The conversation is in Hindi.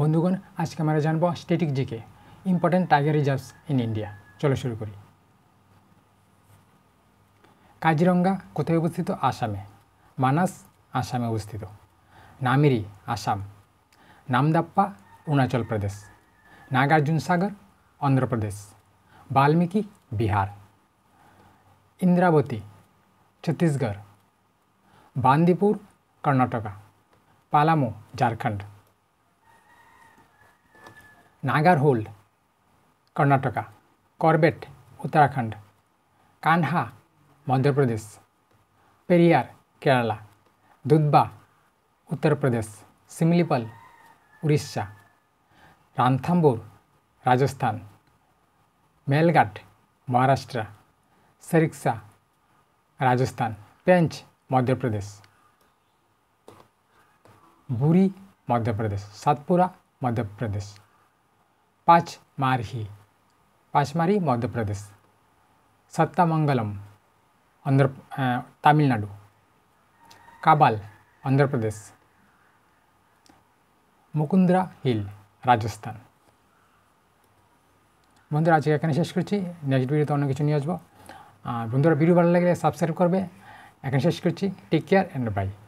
বন্ধুগণ আজকে আমরা জানবো static GK important tiger reserves in India চলো শুরু করি কাজিরঙ্গা কোথায় অবস্থিত আসামে মানাস আসামে অবস্থিত নামিরি আসাম নামদাপ্পা অরুণাচল প্রদেশ নাগার্জুন সাগর অন্ধ্রপ্রদেশ বাল্মীকি বিহার ইন্দ্রাবতী ছত্তিশগড় বান্দিপুর কর্ণাটকা পালামো ঝাড়খণ্ড नागारहोल कर्नाटका कॉर्बेट उत्तराखंड कान्हा मध्य प्रदेश पेरियार केरला दुधबा उत्तर प्रदेश सिमलीपल उड़ीसा रामथाम्बोर राजस्थान मेलघाट महाराष्ट्र सरिक्सा राजस्थान पेंच मध्य प्रदेश बुरी मध्य प्रदेश सातपुरा मध्य प्रदेश पाचमारी पांचमारी मध्य प्रदेश सत्तामंगलम आंध्र तमिलनाडु काबाल आंध्र प्रदेश मुकुंद्रा हिल राजस्थान বন্ধুরা আজকে অনেক শেষ করছি নেক্সট ভিডিওতে অন্য কিছু নিয়ে আসব বন্ধুরা ভিডিও ভালো লাগলে সাবস্ক্রাইব করবে আজকের শেষ করছি टेक केयर एंड बाय